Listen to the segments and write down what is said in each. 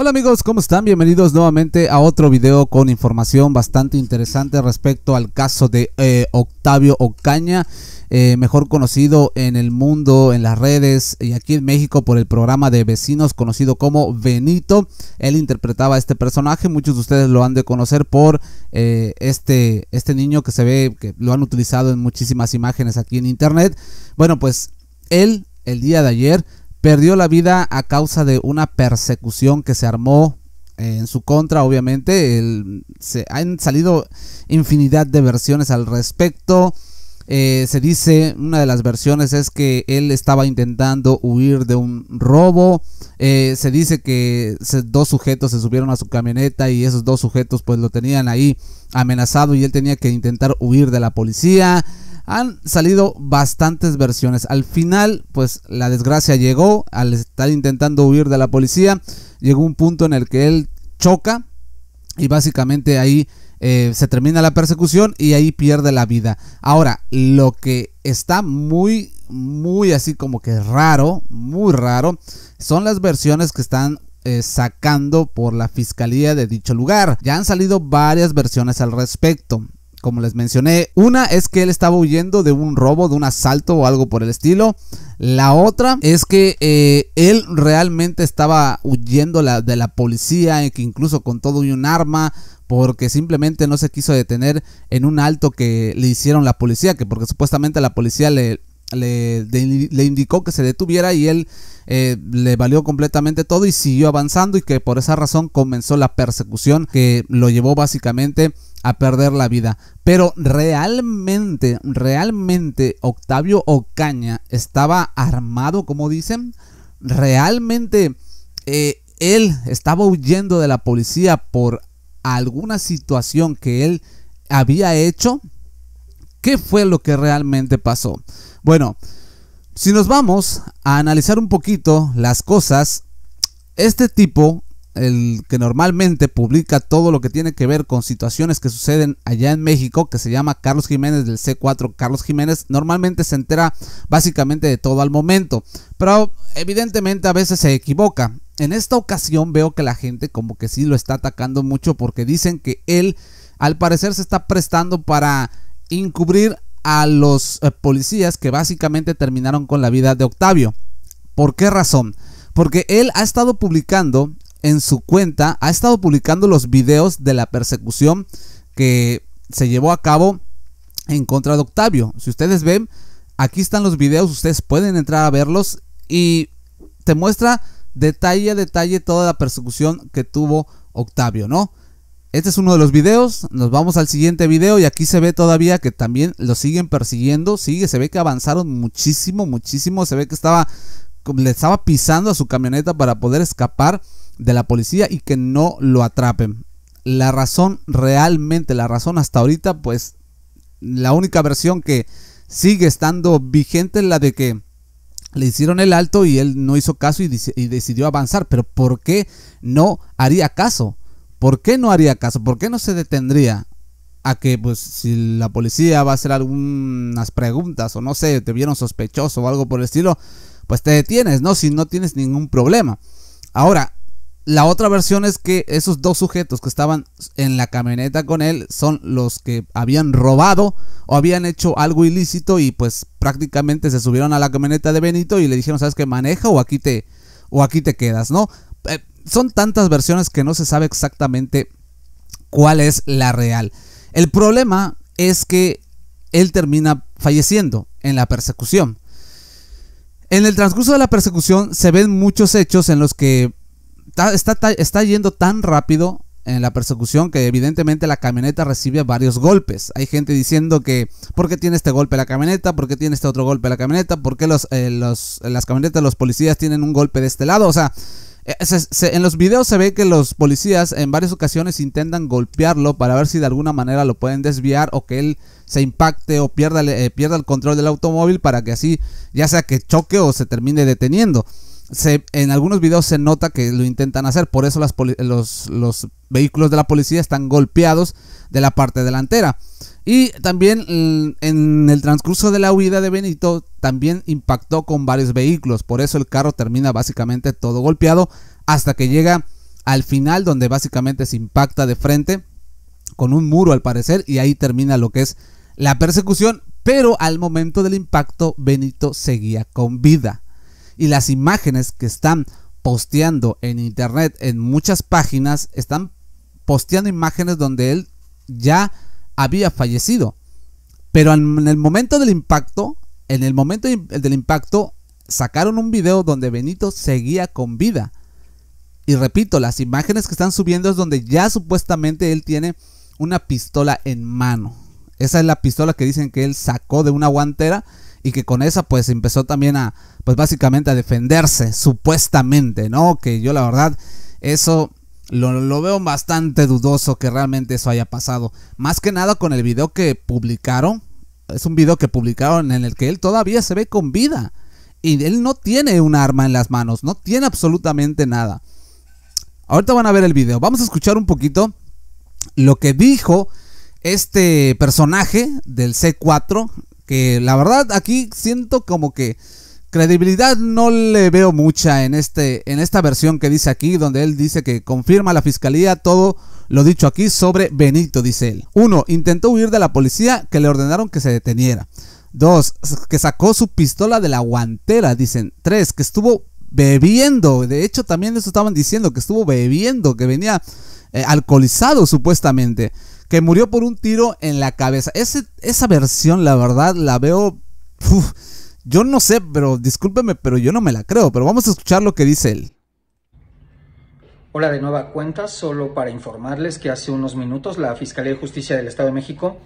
Hola amigos, ¿cómo están? Bienvenidos nuevamente a otro video con información bastante interesante respecto al caso de eh, Octavio Ocaña, eh, mejor conocido en el mundo, en las redes y aquí en México por el programa de vecinos conocido como Benito. Él interpretaba a este personaje, muchos de ustedes lo han de conocer por eh, este, este niño que se ve que lo han utilizado en muchísimas imágenes aquí en internet. Bueno, pues él el día de ayer perdió la vida a causa de una persecución que se armó eh, en su contra, obviamente. se, han salido infinidad de versiones al respecto. Eh, se dice, una de las versiones es que él estaba intentando huir de un robo. Eh, se dice que dos sujetos se subieron a su camioneta y esos dos sujetos pues lo tenían ahí amenazado y él tenía que intentar huir de la policía han salido bastantes versiones. Al final, pues la desgracia llegó al estar intentando huir de la policía. Llegó un punto en el que él choca y básicamente ahí eh, se termina la persecución y ahí pierde la vida. Ahora, lo que está muy, muy así como que raro, muy raro, son las versiones que están eh, sacando por la fiscalía de dicho lugar. Ya han salido varias versiones al respecto como les mencioné, una es que él estaba huyendo de un robo, de un asalto o algo por el estilo. La otra es que eh, él realmente estaba huyendo de la policía, eh, que incluso con todo y un arma, porque simplemente no se quiso detener en un alto que le hicieron la policía, que porque supuestamente la policía le, le, indicó que se detuviera y él eh, le valió completamente todo y siguió avanzando y que por esa razón comenzó la persecución que lo llevó básicamente a perder la vida. Pero realmente, realmente Octavio Ocaña estaba armado, como dicen. Realmente eh, él estaba huyendo de la policía por alguna situación que él había hecho. ¿Qué fue lo que realmente pasó? Bueno, si nos vamos a analizar un poquito las cosas, este tipo el que normalmente publica todo lo que tiene que ver con situaciones que suceden allá en México, que se llama Carlos Jiménez del C4, Carlos Jiménez, normalmente se entera básicamente de todo al momento, pero evidentemente a veces se equivoca. En esta ocasión veo que la gente como que sí lo está atacando mucho porque dicen que él al parecer se está prestando para encubrir a los eh, policías que básicamente terminaron con la vida de Octavio. ¿Por qué razón? Porque él ha estado publicando en su cuenta ha estado publicando los videos de la persecución que se llevó a cabo en contra de Octavio. Si ustedes ven, aquí están los videos, ustedes pueden entrar a verlos y te muestra detalle a detalle toda la persecución que tuvo Octavio, ¿no? Este es uno de los videos, nos vamos al siguiente video y aquí se ve todavía que también lo siguen persiguiendo, sigue, se ve que avanzaron muchísimo, muchísimo, se ve que estaba, le estaba pisando a su camioneta para poder escapar de la policía y que no lo atrapen. La razón, realmente la razón hasta ahorita, pues la única versión que sigue estando vigente es la de que le hicieron el alto y él no hizo caso y, decidió avanzar. Pero ¿por qué no haría caso? ¿Por qué no haría caso? ¿Por qué no se detendría? a que pues si la policía va a hacer algunas preguntas o no sé, te vieron sospechoso o algo por el estilo, pues te detienes, ¿no? Si no tienes ningún problema. Ahora, la otra versión es que esos dos sujetos que estaban en la camioneta con él son los que habían robado o habían hecho algo ilícito y pues prácticamente se subieron a la camioneta de Benito y le dijeron, ¿sabes qué? Maneja o aquí te, o aquí te quedas, ¿no? Eh, son tantas versiones que no se sabe exactamente cuál es la real. El problema es que él termina falleciendo en la persecución. En el transcurso de la persecución se ven muchos hechos en los que está, yendo tan rápido en la persecución que evidentemente la camioneta recibe varios golpes. Hay gente diciendo que ¿por qué tiene este golpe la camioneta? ¿Por qué tiene este otro golpe la camioneta? ¿Por qué eh, las camionetas, los policías tienen un golpe de este lado? O sea, eh, en los videos se ve que los policías en varias ocasiones intentan golpearlo para ver si de alguna manera lo pueden desviar o que él se impacte o pierda, eh, pierda el control del automóvil para que así ya sea que choque o se termine deteniendo en algunos videos se nota que lo intentan hacer, por eso los, vehículos de la policía están golpeados de la parte delantera. Y también mm, en el transcurso de la huida de Benito, también impactó con varios vehículos, por eso el carro termina básicamente todo golpeado hasta que llega al final donde básicamente se impacta de frente con un muro al parecer y ahí termina lo que es la persecución, pero al momento del impacto Benito seguía con vida y las imágenes que están posteando en internet en muchas páginas están posteando imágenes donde él ya había fallecido. Pero en el momento del impacto, en el momento del impacto sacaron un video donde Benito seguía con vida. Y repito, las imágenes que están subiendo es donde ya supuestamente él tiene una pistola en mano. Esa es la pistola que dicen que él sacó de una guantera y que con esa pues empezó también a, pues básicamente a defenderse, supuestamente, ¿no? Que yo la verdad, eso lo, veo bastante dudoso que realmente eso haya pasado. Más que nada con el video que publicaron, es un video que publicaron en el que él todavía se ve con vida. Y él no tiene un arma en las manos, no tiene absolutamente nada. Ahorita van a ver el video, vamos a escuchar un poquito lo que dijo este personaje del C4 que la verdad aquí siento como que credibilidad no le veo mucha en este en esta versión que dice aquí donde él dice que confirma la fiscalía todo lo dicho aquí sobre Benito dice él. Uno, Intentó huir de la policía que le ordenaron que se deteniera. Dos, Que sacó su pistola de la guantera, dicen. Tres, Que estuvo bebiendo. De hecho, también eso estaban diciendo, que estuvo bebiendo, que venía eh, alcoholizado supuestamente que murió por un tiro en la cabeza. Ese, esa versión, la verdad, la veo... yo no sé, pero discúlpeme, pero yo no me la creo. Pero vamos a escuchar lo que dice él. Hola de nueva cuenta, solo para informarles que hace unos minutos la Fiscalía de Justicia del Estado de México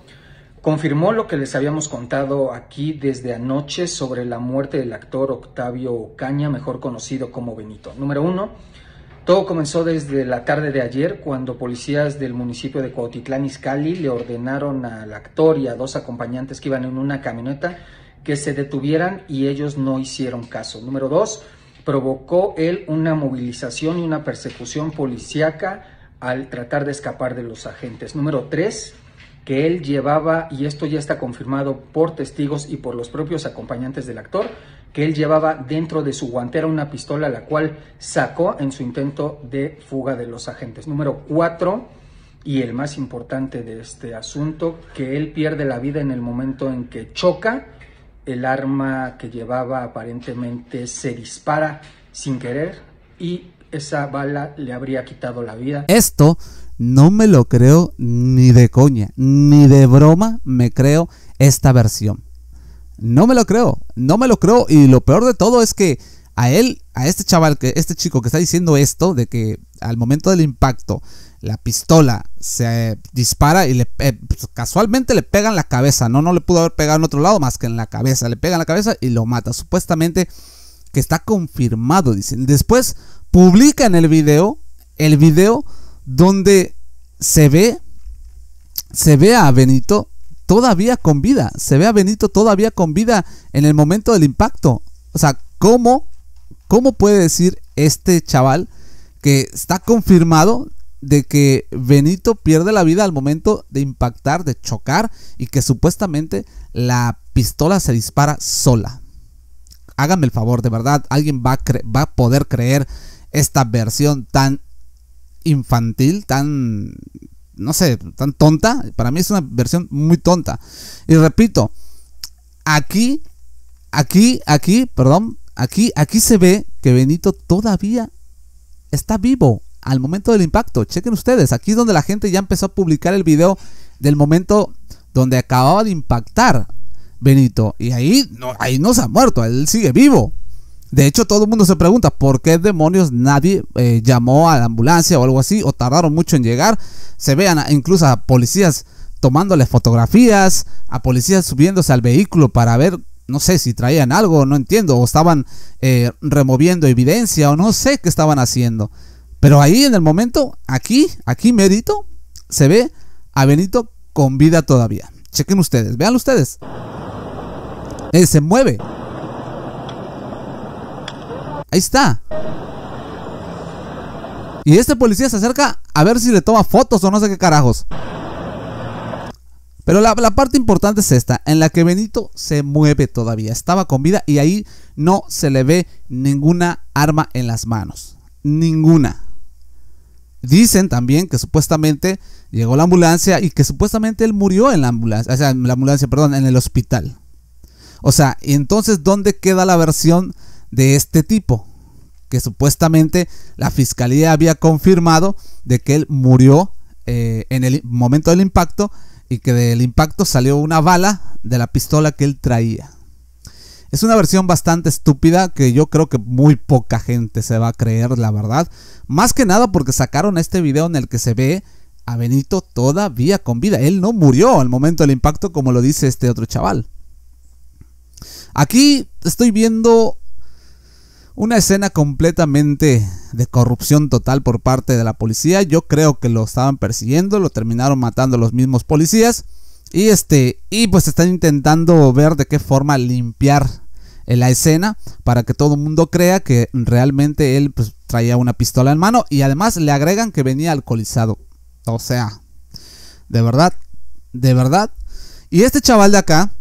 confirmó lo que les habíamos contado aquí desde anoche sobre la muerte del actor Octavio Caña, mejor conocido como Benito. Número uno, todo comenzó desde la tarde de ayer cuando policías del municipio de Cuautitlán Izcalli le ordenaron al actor y a dos acompañantes que iban en una camioneta que se detuvieran y ellos no hicieron caso. Número dos, provocó él una movilización y una persecución policíaca al tratar de escapar de los agentes. Número tres, que él llevaba, y esto ya está confirmado por testigos y por los propios acompañantes del actor, que él llevaba dentro de su guantera una pistola, la cual sacó en su intento de fuga de los agentes. Número cuatro, y el más importante de este asunto, que él pierde la vida en el momento en que choca. El arma que llevaba aparentemente se dispara sin querer y esa bala le habría quitado la vida. Esto no me lo creo ni de coña, ni de broma me creo esta versión. No me lo creo, no me lo creo. Y lo peor de todo es que a él, a este chaval, que este chico que está diciendo esto, de que al momento del impacto la pistola se dispara y le eh, pues, casualmente le pega en la cabeza, no, no le pudo haber pegado en otro lado más que en la cabeza, le pega en la cabeza y lo mata, supuestamente que está confirmado, dicen. Después en el video, el video donde se ve, se ve a Benito todavía con vida. Se ve a Benito todavía con vida en el momento del impacto. O sea, ¿cómo, cómo puede decir este chaval que está confirmado de que Benito pierde la vida al momento de impactar, de chocar y que supuestamente la pistola se dispara sola? Hágame el favor, de verdad, alguien va va a poder creer esta versión tan infantil, tan no sé, tan tonta. Para mí es una versión muy tonta. Y repito, aquí, aquí, aquí, perdón, aquí, aquí se ve que Benito todavía está vivo al momento del impacto. Chequen ustedes, aquí es donde la gente ya empezó a publicar el video del momento donde acababa de impactar Benito. Y ahí no, ahí no se ha muerto, él sigue vivo. De hecho, todo el mundo se pregunta por qué demonios nadie eh, llamó a la ambulancia o algo así, o tardaron mucho en llegar. Se vean incluso a policías tomándoles fotografías, a policías subiéndose al vehículo para ver, no sé si traían algo, no entiendo, o estaban eh, removiendo evidencia, o no sé qué estaban haciendo. Pero ahí en el momento, aquí, aquí mérito, se ve a Benito con vida todavía. Chequen ustedes, vean ustedes. Él se mueve. Ahí está. Y este policía se acerca a ver si le toma fotos o no sé qué carajos. Pero la, parte importante es esta, en la que Benito se mueve todavía. Estaba con vida y ahí no se le ve ninguna arma en las manos. Ninguna. Dicen también que supuestamente llegó la ambulancia y que supuestamente él murió en la ambulancia, o sea, en la ambulancia, perdón, en el hospital. O sea, y entonces, ¿dónde queda la versión de este tipo, que supuestamente la fiscalía había confirmado de que él murió eh, en el momento del impacto y que del impacto salió una bala de la pistola que él traía. Es una versión bastante estúpida que yo creo que muy poca gente se va a creer, la verdad. Más que nada porque sacaron este video en el que se ve a Benito todavía con vida. Él no murió al momento del impacto como lo dice este otro chaval. Aquí estoy viendo una escena completamente de corrupción total por parte de la policía. Yo creo que lo estaban persiguiendo, lo terminaron matando los mismos policías. Y este, y pues están intentando ver de qué forma limpiar eh, la escena para que todo el mundo crea que realmente él pues, traía una pistola en mano y además le agregan que venía alcoholizado. O sea, de verdad, de verdad. Y este chaval de acá,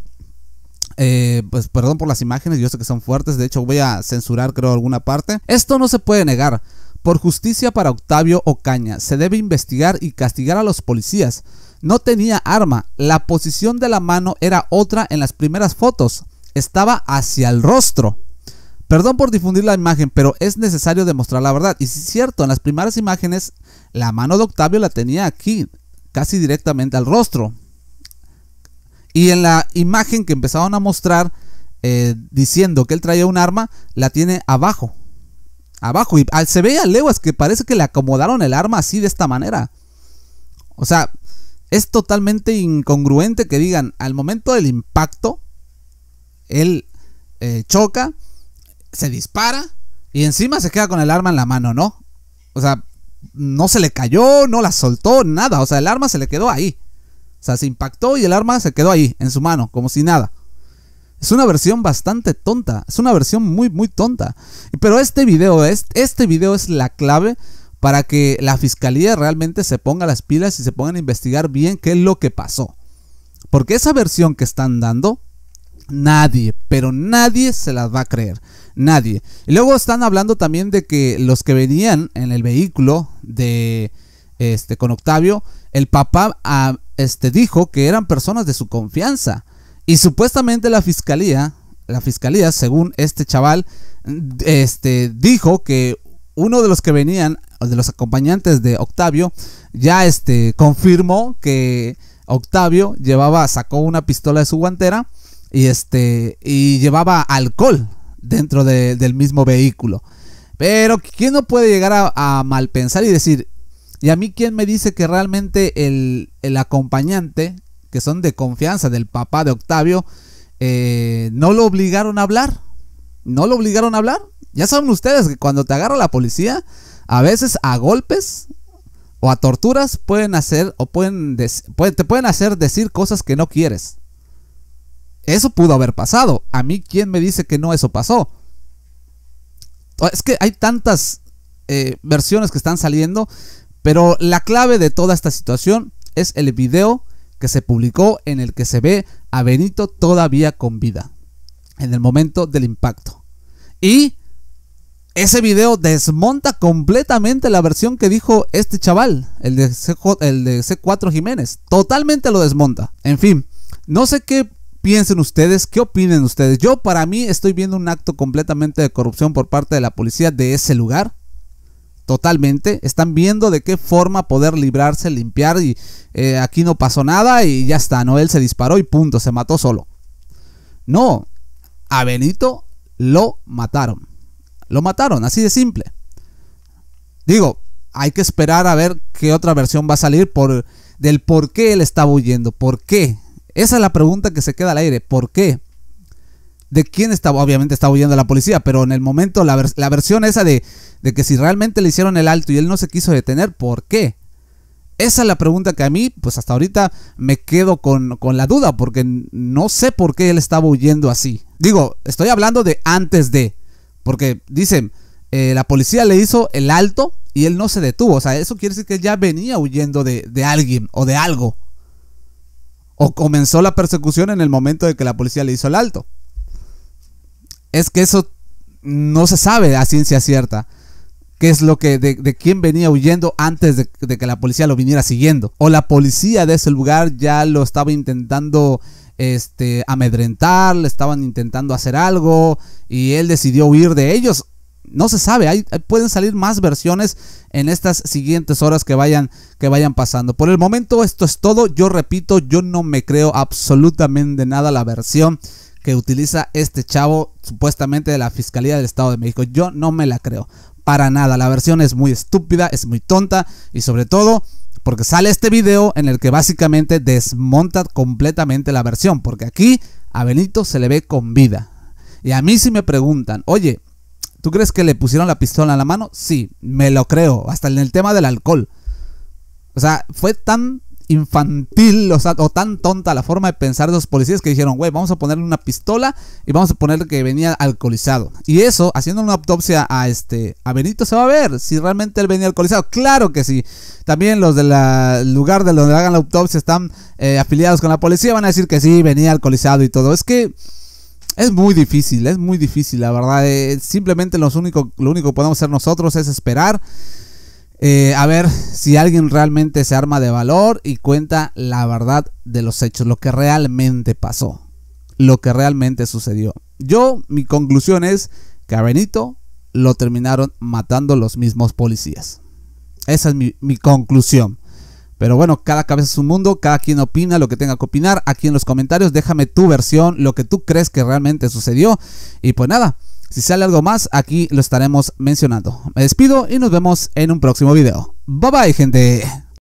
eh, pues perdón por las imágenes, yo sé que son fuertes, de hecho voy a censurar creo alguna parte. Esto no se puede negar. Por justicia para Octavio Ocaña, se debe investigar y castigar a los policías. No tenía arma, la posición de la mano era otra en las primeras fotos, estaba hacia el rostro. Perdón por difundir la imagen, pero es necesario demostrar la verdad. Y si es cierto, en las primeras imágenes la mano de Octavio la tenía aquí, casi directamente al rostro. Y en la imagen que empezaron a mostrar, eh, diciendo que él traía un arma, la tiene abajo. Abajo. Y se veía a que parece que le acomodaron el arma así de esta manera. O sea, es totalmente incongruente que digan, al momento del impacto, él eh, choca, se dispara y encima se queda con el arma en la mano, ¿no? O sea, no se le cayó, no la soltó, nada. O sea, el arma se le quedó ahí. O sea, se impactó y el arma se quedó ahí, en su mano, como si nada. Es una versión bastante tonta. Es una versión muy, muy tonta. Pero este video, este video es la clave para que la fiscalía realmente se ponga las pilas y se pongan a investigar bien qué es lo que pasó. Porque esa versión que están dando, nadie, pero nadie se las va a creer. Nadie. Y luego están hablando también de que los que venían en el vehículo de este con Octavio, el papá a, ah, este, dijo que eran personas de su confianza. Y supuestamente la fiscalía, la fiscalía, según este chaval, este, dijo que uno de los que venían, de los acompañantes de Octavio, ya este, confirmó que Octavio llevaba, sacó una pistola de su guantera y, este, y llevaba alcohol dentro del mismo vehículo. Pero, ¿quién no puede llegar a, a malpensar y decir, y a mí quién me dice que realmente el, acompañante, que son de confianza del papá de Octavio, eh, no lo obligaron a hablar. No lo obligaron a hablar. Ya saben ustedes que cuando te agarra la policía, a veces a golpes o a torturas pueden hacer o pueden te pueden hacer decir cosas que no quieres. Eso pudo haber pasado. A mí quién me dice que no eso pasó. Es que hay tantas eh, versiones que están saliendo pero la clave de toda esta situación es el video que se publicó en el que se ve a Benito todavía con vida, en el momento del impacto. Y ese video desmonta completamente la versión que dijo este chaval, el de, C 4 Jiménez. Totalmente lo desmonta. En fin, no sé qué piensen ustedes, qué opinen ustedes. Yo para mí estoy viendo un acto completamente de corrupción por parte de la policía de ese lugar totalmente. Están viendo de qué forma poder librarse, limpiar y eh, aquí no pasó nada y ya está, Noel se disparó y punto, se mató solo. No, a Benito lo mataron. Lo mataron, así de simple. Digo, hay que esperar a ver qué otra versión va a salir por, del por qué él estaba huyendo. ¿Por qué? Esa es la pregunta que se queda al aire. ¿Por qué? de quién estaba, obviamente estaba huyendo la policía, pero en el momento la, versión esa de, de, que si realmente le hicieron el alto y él no se quiso detener, ¿por qué? Esa es la pregunta que a mí, pues hasta ahorita me quedo con, la duda, porque no sé por qué él estaba huyendo así. Digo, estoy hablando de antes de, porque dicen, eh, la policía le hizo el alto y él no se detuvo, o sea, eso quiere decir que ya venía huyendo de alguien o de algo. O comenzó la persecución en el momento de que la policía le hizo el alto es que eso no se sabe a ciencia cierta qué es lo que, de, quién venía huyendo antes de, que la policía lo viniera siguiendo. O la policía de ese lugar ya lo estaba intentando este, amedrentar, le estaban intentando hacer algo y él decidió huir de ellos. No se sabe, pueden salir más versiones en estas siguientes horas que vayan, que vayan pasando. Por el momento esto es todo, yo repito, yo no me creo absolutamente nada la versión que utiliza este chavo supuestamente de la Fiscalía del Estado de México. Yo no me la creo. Para nada. La versión es muy estúpida, es muy tonta y sobre todo porque sale este video en el que básicamente desmonta completamente la versión. Porque aquí a Benito se le ve con vida. Y a mí si me preguntan, oye, ¿tú crees que le pusieron la pistola en la mano? Sí, me lo creo. Hasta en el tema del alcohol. O sea, fue tan infantil o, tan tonta la forma de pensar de los policías que dijeron, güey, vamos a ponerle una pistola y vamos a ponerle que venía alcoholizado. Y eso, haciendo una autopsia a este a Benito, se va a ver si realmente él venía alcoholizado. Claro que sí. También los del lugar de donde hagan la autopsia están eh, afiliados con la policía, van a decir que sí, venía alcoholizado y todo. Es que... Es muy difícil, es muy difícil, la verdad. Eh, simplemente lo único que podemos hacer nosotros es esperar. Eh, a ver si alguien realmente se arma de valor y cuenta la verdad de los hechos, lo que realmente pasó, lo que realmente sucedió. Yo, mi conclusión es que a Benito lo terminaron matando los mismos policías. Esa es mi, conclusión. Pero bueno, cada cabeza es un mundo, cada quien opina lo que tenga que opinar. Aquí en los comentarios déjame tu versión, lo que tú crees que realmente sucedió. Y pues nada, si sale algo más, aquí lo estaremos mencionando. Me despido y nos vemos en un próximo video. Bye bye, gente.